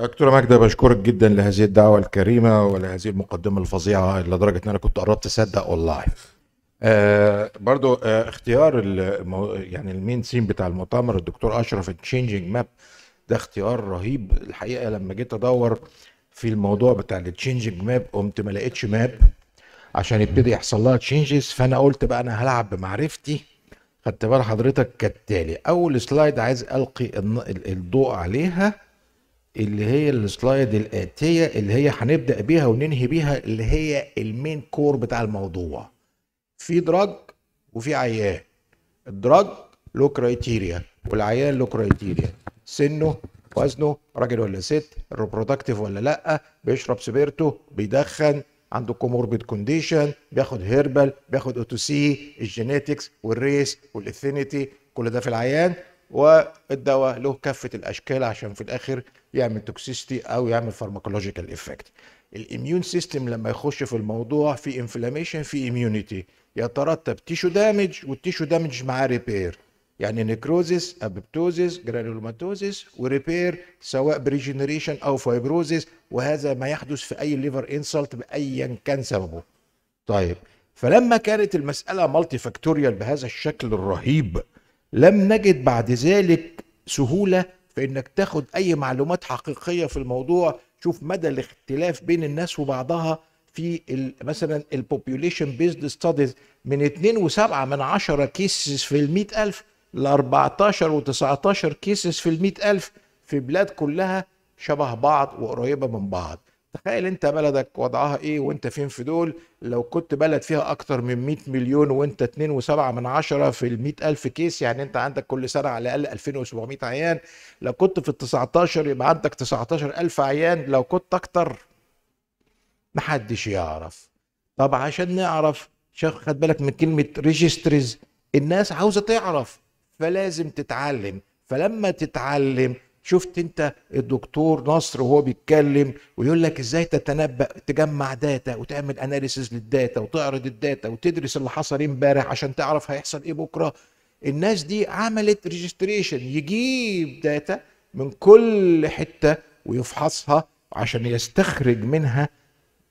دكتوره ماجده بشكرك جدا لهذه الدعوه الكريمه ولهذه المقدمه الفظيعه لدرجه ان انا كنت قربت اصدق والله آه برضو آه اختيار المو... يعني المين سين بتاع المؤتمر الدكتور اشرف التشينجينج ماب ده اختيار رهيب الحقيقه لما جيت ادور في الموضوع بتاع التشينجينج ماب قمت ما لقيتش ماب عشان يبتدي يحصل لها تشينجز فانا قلت بقى انا هلعب بمعرفتي خدت بال حضرتك كالتالي اول سلايد عايز القي الضوء عليها اللي هي السلايد الآتية اللي هي هنبدأ بيها وننهي بيها اللي هي المين كور بتاع الموضوع في دراج وفي عيان الدراج له كرايتيريا والعيان له كرايتيريا سنه وزنه راجل ولا ست ريبرودكتيف ولا لا بيشرب سبيرتو بيدخن عنده كوموربيد كونديشن بياخد هيربل بياخد اوتوسي الجينيتكس والريس والاثينيتي كل ده في العيان والدواء له كافه الاشكال عشان في الاخر يعمل توكسيستي او يعمل فارماكولوجيكال افكت الاميون سيستم لما يخش في الموضوع في انفلاميشن في اميونيتي يترتب تيشو دامج والتيشو دامج معاه ريبير يعني نيكروزيس ابيبتوزيس جرانولوماتوزيس وريبير سواء بريجنريشن او فايبروزيس وهذا ما يحدث في اي ليفر انسلت بايا كان سببه طيب فلما كانت المساله مالتي فاكتوريال بهذا الشكل الرهيب لم نجد بعد ذلك سهولة في انك تاخد اي معلومات حقيقية في الموضوع شوف مدى الاختلاف بين الناس وبعضها في مثلا البوبيوليشن بيزد ستاديز من 2.7 من 10 كيسز في ال 100000 ل 14 و19 كيسز في ال 100000 في بلاد كلها شبه بعض وقريبة من بعض تخيل انت بلدك وضعها ايه وانت فين في دول لو كنت بلد فيها اكتر من 100 مليون وانت 2.7 من عشرة في ال الف كيس يعني انت عندك كل سنه على الاقل 2700 عيان لو كنت في ال 19 يبقى عندك 19000 عيان لو كنت اكتر محدش يعرف طب عشان نعرف شيخ خد بالك من كلمه ريجستريز الناس عاوزه تعرف فلازم تتعلم فلما تتعلم شفت انت الدكتور نصر وهو بيتكلم ويقول لك ازاي تتنبأ تجمع داتا وتعمل اناليسز للداتا وتعرض الداتا وتدرس اللي حصل إيه امبارح عشان تعرف هيحصل ايه بكره الناس دي عملت ريجستريشن يجيب داتا من كل حته ويفحصها عشان يستخرج منها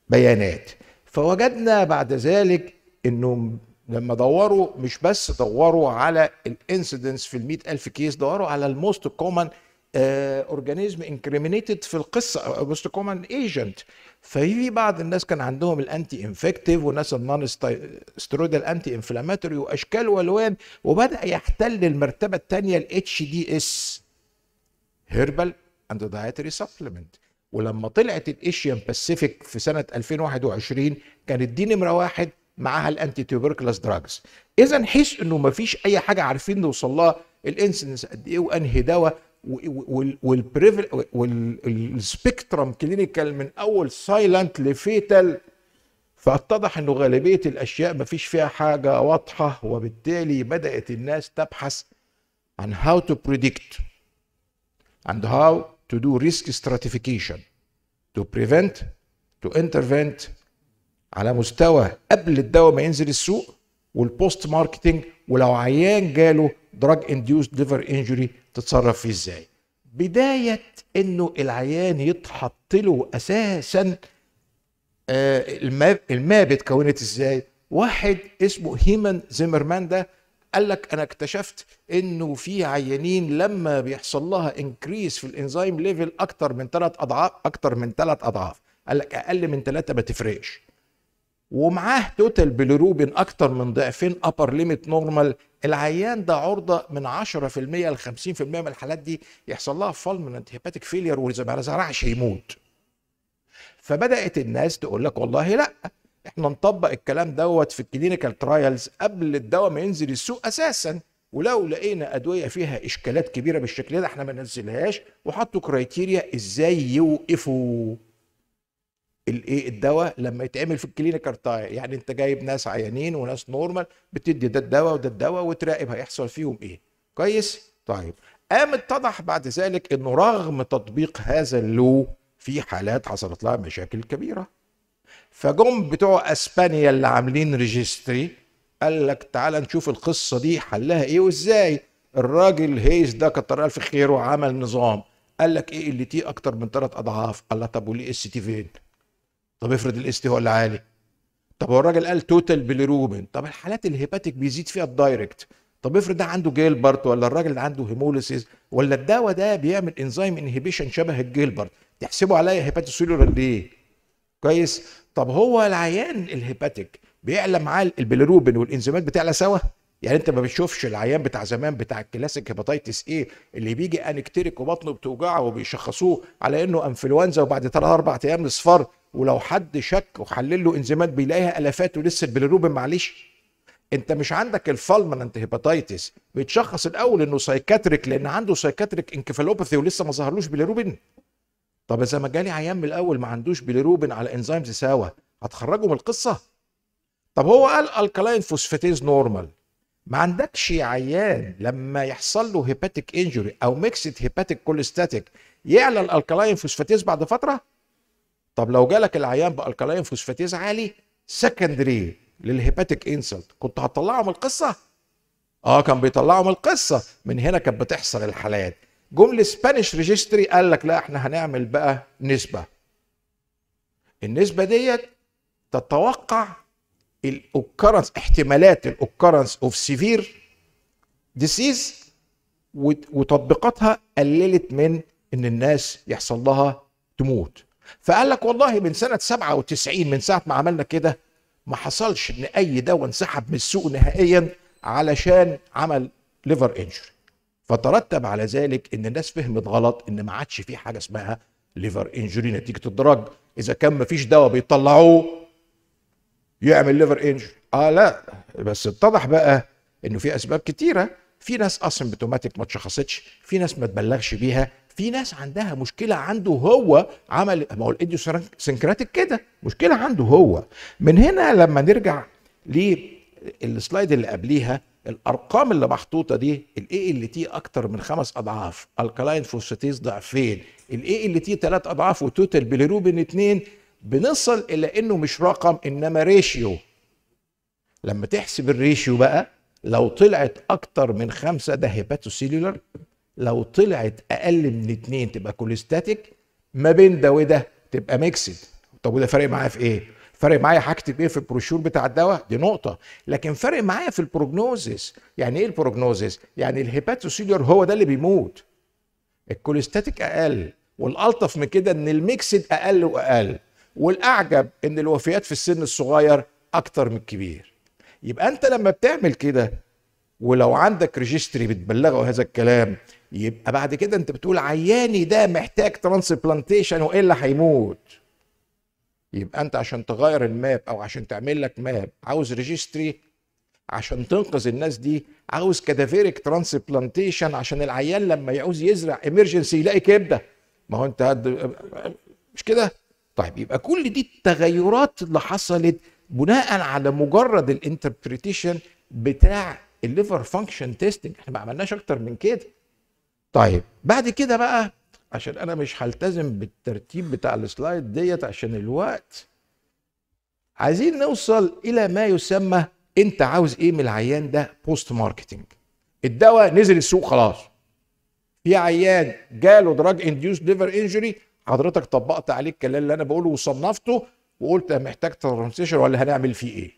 بيانات فوجدنا بعد ذلك انه لما دوروا مش بس دوروا على الانسيدنس في ال 100000 كيس دوروا على الموست كومن اورجانيزم آه، انكريمينيتد في القصه بوست كومن ايجنت ففي بعض الناس كان عندهم الانتي انفكتيف وناس النون سترويدال انتي انفلاماتوري واشكال والوان وبدا يحتل المرتبه الثانيه الاتش دي اس هيربال اند دايتري سبلمنت ولما طلعت الايشيان باسيفيك في سنه 2021 كانت دي نمره واحد معاها الانتي تيوبركلاس دراجز اذا حيث انه ما فيش اي حاجه عارفين نوصل لها الانسنس قد ايه وانهي دواء والسبيكترم كلينيكال من اول سايلنت لفيتال فاتضح انه غالبيه الاشياء ما فيش فيها حاجه واضحه وبالتالي بدات الناس تبحث عن هاو تو بريدكت اند هاو تو دو ريسك ستراتيفيكيشن تو بريفنت تو انترفنت على مستوى قبل الدواء ما ينزل السوق والبوست ماركتنج ولو عيان جاله دراج انديوس ليفر انجري تتصرف فيه ازاي بدايه انه العيان يتحط له اساسا آه، الما بتكونت ازاي واحد اسمه هيمن زيمرمان ده قال لك انا اكتشفت انه في عيانين لما بيحصل لها انكريس في الانزيم ليفل اكتر من ثلاث اضعاف اكتر من ثلاث اضعاف قال لك اقل من ثلاثه ما تفرقش ومعاه توتال بيليروبين اكتر من ضعفين ابر ليميت نورمال العيان ده عرضه من 10% ل 50% من الحالات دي يحصل لها فالمنت هيباتيك فيلير واذا ما زرعش يموت فبدات الناس تقول لك والله لا احنا نطبق الكلام دوت في الكلينيكال ترايلز قبل الدواء ما ينزل السوق اساسا ولو لقينا ادويه فيها اشكالات كبيره بالشكل ده احنا ما ننزلهاش وحطوا كرايتيريا ازاي يوقفوا الايه الدواء لما يتعمل في الكلينيكال ترايل يعني انت جايب ناس عيانين وناس نورمال بتدي ده الدواء وده الدواء وتراقب هيحصل فيهم ايه كويس طيب قام اتضح بعد ذلك انه رغم تطبيق هذا اللو في حالات حصلت لها مشاكل كبيره فجم بتوع اسبانيا اللي عاملين ريجستري قال لك تعالى نشوف القصه دي حلها ايه وازاي الراجل هيز ده كتر الف خيره وعمل نظام قال لك ايه اللي تي اكتر من ثلاث اضعاف قال لك طب وليه اس تي فين طب افرض الاس هو اللي عالي طب هو الراجل قال توتال بيليروبين طب الحالات الهيباتيك بيزيد فيها الدايركت طب افرض ده عنده جيلبرت ولا الراجل ده عنده هيموليسيس ولا الدواء ده بيعمل انزيم انهبيشن شبه الجيلبرت تحسبه عليا قد ايه كويس طب هو العيان الهيباتيك بيعلى معاه البيليروبين والانزيمات بتعلى سوا يعني انت ما بتشوفش العيان بتاع زمان بتاع الكلاسيك هيباتيتس ايه اللي بيجي انكتريك وبطنه بتوجعه وبيشخصوه على انه انفلونزا وبعد ثلاث اربع ايام الصفار ولو حد شك وحلل له انزيمات بيلاقيها الافات ولسه البليروبين معلش انت مش عندك الفالمننت هيباتايتس بيتشخص الاول انه سايكاتريك لان عنده سايكاتريك انكفالوباثي ولسه ما ظهرلوش بيليروبين طب اذا ما جالي عيان من الاول ما عندوش بيليروبين على انزيمز سوا هتخرجه من القصه طب هو قال الكالاين فوسفاتيز نورمال ما عندكش عيان لما يحصل له هيباتيك انجري او ميكسد هيباتيك كوليستاتيك يعلى الالكلاين فوسفاتيز بعد فتره طب لو جالك العيان بالكلاين فوسفاتيز عالي سكندري للهيباتيك انسلت كنت هتطلعه من القصه اه كان بيطلعه من القصه من هنا كانت بتحصل الحالات جم سبانيش ريجستري قال لك لا احنا هنعمل بقى نسبه النسبه ديت تتوقع الاوكرنس احتمالات الاوكرنس اوف سيفير ديسيز وتطبيقاتها قللت من ان الناس يحصل لها تموت فقال لك والله من سنه 97 من ساعه ما عملنا كده ما حصلش ان اي دواء انسحب من السوق نهائيا علشان عمل ليفر انجري فترتب على ذلك ان الناس فهمت غلط ان ما عادش في حاجه اسمها ليفر انجري نتيجه الدرج اذا كان ما فيش دواء بيطلعوه يعمل ليفر انجري اه لا بس اتضح بقى انه في اسباب كتيره في ناس اصلا بتوماتيك ما اتشخصتش في ناس ما تبلغش بيها في ناس عندها مشكله عنده هو عمل ما هو الايديو سنكراتيك كده مشكله عنده هو من هنا لما نرجع للسلايد اللي قبليها الارقام اللي محطوطه دي الاي ال تي اكتر من خمس اضعاف الكلاين فوسفاتيز ضعفين الاي ال تي ثلاث اضعاف وتوتال بيليروبين اثنين بنصل الى انه مش رقم انما ريشيو لما تحسب الريشيو بقى لو طلعت اكتر من خمسه ده هيباتوسيلولر لو طلعت اقل من اتنين تبقى كوليستاتيك ما بين ده وده تبقى ميكسد طب وده فارق معايا في ايه؟ فارق معايا هكتب ايه في البروشور بتاع الدواء دي نقطه لكن فارق معايا في البروجنوزيس يعني ايه البروجنوزيس يعني الهيباتوسيلير هو ده اللي بيموت الكوليستاتيك اقل والالطف من كده ان الميكسد اقل واقل والاعجب ان الوفيات في السن الصغير اكتر من الكبير يبقى انت لما بتعمل كده ولو عندك ريجستري بتبلغه هذا الكلام يبقى بعد كده انت بتقول عياني ده محتاج ترانسبلانتيشن والا هيموت يبقى انت عشان تغير الماب او عشان تعمل لك ماب عاوز ريجستري عشان تنقذ الناس دي عاوز كادافيريك ترانسبلانتيشن عشان العيان لما يعوز يزرع ايمرجنسي يلاقي كبده ما هو انت هد... مش كده طيب يبقى كل دي التغيرات اللي حصلت بناء على مجرد الانتربريتيشن بتاع الليفر فانكشن تيستنج احنا ما عملناش اكتر من كده طيب بعد كده بقى عشان انا مش هلتزم بالترتيب بتاع السلايد ديت عشان الوقت عايزين نوصل الى ما يسمى انت عاوز ايه من العيان ده بوست ماركتنج الدواء نزل السوق خلاص في عيان جاله دراج انديوس ليفر انجري حضرتك طبقت عليه الكلام اللي انا بقوله وصنفته وقلت محتاج ترانسيشن ولا هنعمل فيه ايه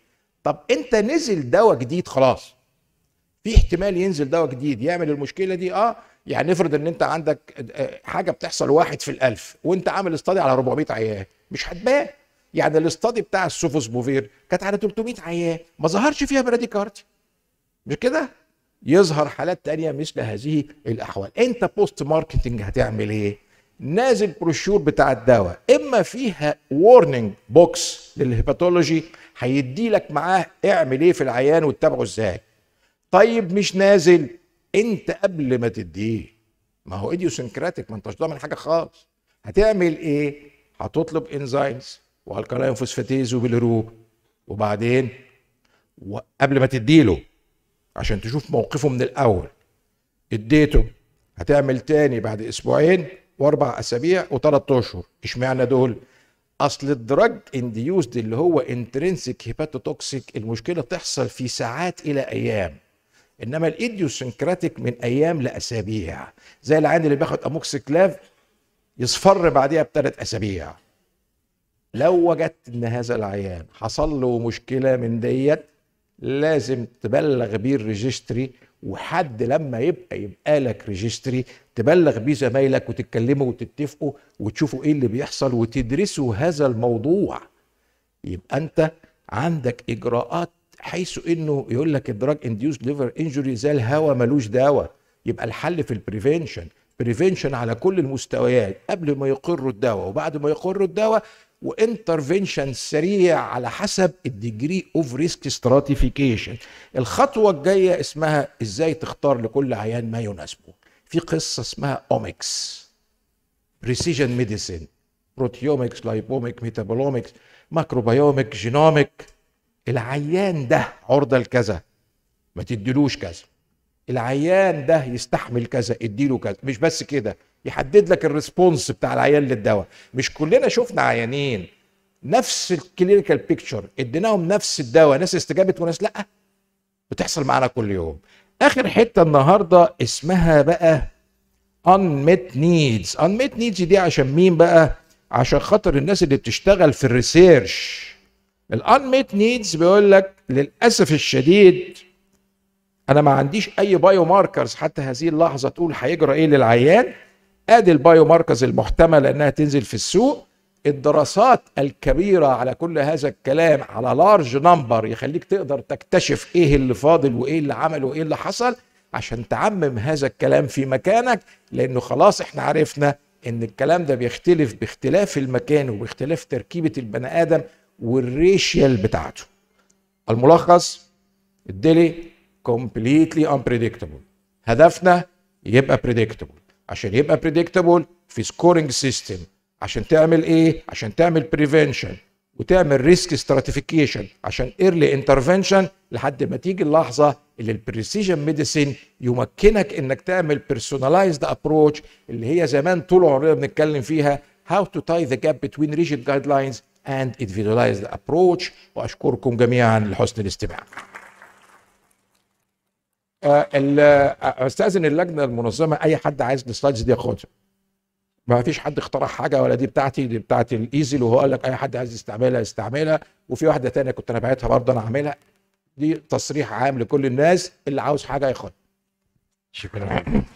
طب انت نزل دواء جديد خلاص في احتمال ينزل دواء جديد يعمل المشكله دي اه يعني افرض ان انت عندك آه، حاجه بتحصل واحد في الالف وانت عامل استادي على 400 عيان مش هتبان يعني الاستادي بتاع السوفوس بوفير كانت على 300 عيان ما ظهرش فيها براديكارديا مش كده يظهر حالات تانية مثل هذه الاحوال انت بوست ماركتنج هتعمل ايه نازل بروشور بتاع الدواء اما فيها وورنينج بوكس للهيباتولوجي هيدي لك معاه اعمل ايه في العيان وتتابعه ازاي طيب مش نازل انت قبل ما تديه ما هو ايديوسنكراتيك ما انتش ضامن حاجه خالص هتعمل ايه هتطلب انزيمز والكالين فوسفاتيز وبالروب وبعدين قبل ما تديله عشان تشوف موقفه من الاول اديته هتعمل تاني بعد اسبوعين واربع اسابيع وثلاث اشهر اشمعنى دول اصل الدراج انديوزد اللي هو انترنسيك هيباتوتوكسيك المشكله تحصل في ساعات الى ايام انما الايديوسنكراتيك من ايام لاسابيع زي العين اللي بياخد اموكسيكلاف يصفر بعديها بثلاث اسابيع لو وجدت ان هذا العيان حصل له مشكله من ديت لازم تبلغ بيه الريجستري وحد لما يبقى يبقى لك ريجستري تبلغ بيه زمايلك وتتكلموا وتتفقوا وتشوفوا ايه اللي بيحصل وتدرسوا هذا الموضوع يبقى انت عندك اجراءات حيث انه يقول لك الدراج انديوس ليفر انجوري زي الهوا ملوش دواء يبقى الحل في البريفنشن بريفنشن على كل المستويات قبل ما يقروا الدواء وبعد ما يقروا الدواء وانترفنشن سريع على حسب الديجري اوف ريسك ستراتيفيكيشن الخطوه الجايه اسمها ازاي تختار لكل عيان ما يناسبه في قصه اسمها اومكس بريسيجن ميديسين بروتيومكس لايبوميك ميتابولوميكس ماكروبيوميك جينوميك العيان ده عرضة لكذا ما تديلوش كذا العيان ده يستحمل كذا اديله كذا مش بس كده يحدد لك الريسبونس بتاع العيان للدواء مش كلنا شفنا عيانين نفس الكلينيكال بيكتشر اديناهم نفس الدواء ناس استجابت وناس لا بتحصل معانا كل يوم اخر حته النهارده اسمها بقى unmet needs unmet needs دي عشان مين بقى عشان خاطر الناس اللي بتشتغل في الريسيرش الانميت نيدز بيقول لك للاسف الشديد انا ما عنديش اي بايو ماركرز حتى هذه اللحظه تقول هيجرى ايه للعيان ادي البايو ماركرز المحتمله انها تنزل في السوق الدراسات الكبيره على كل هذا الكلام على لارج نمبر يخليك تقدر تكتشف ايه اللي فاضل وايه اللي عمل وايه اللي حصل عشان تعمم هذا الكلام في مكانك لانه خلاص احنا عرفنا ان الكلام ده بيختلف باختلاف المكان وباختلاف تركيبه البني ادم والريشيال بتاعته الملخص الديلي كومبليتلي بريدكتبل هدفنا يبقى بريدكتبل عشان يبقى بريدكتبل في سكورنج سيستم عشان تعمل ايه عشان تعمل بريفنشن وتعمل ريسك ستراتيفيكيشن عشان ايرلي انترفنشن لحد ما تيجي اللحظه اللي البريسيجن ميديسين يمكنك انك تعمل بيرسوناليزد ابروتش اللي هي زمان طول عمرنا بنتكلم فيها هاو تو تاي ذا جاب بتوين rigid جايدلاينز and individualized approach واشكركم جميعا لحسن الاستماع. آه، آه، استاذن اللجنه المنظمه اي حد عايز السلايدز دي ياخدها. ما فيش حد اخترع حاجه ولا دي بتاعتي دي بتاعت الايزل وهو قال لك اي حد عايز يستعملها يستعملها وفي واحده ثانيه كنت انا باعتها برضه انا عاملها دي تصريح عام لكل الناس اللي عاوز حاجه ياخدها. شكرا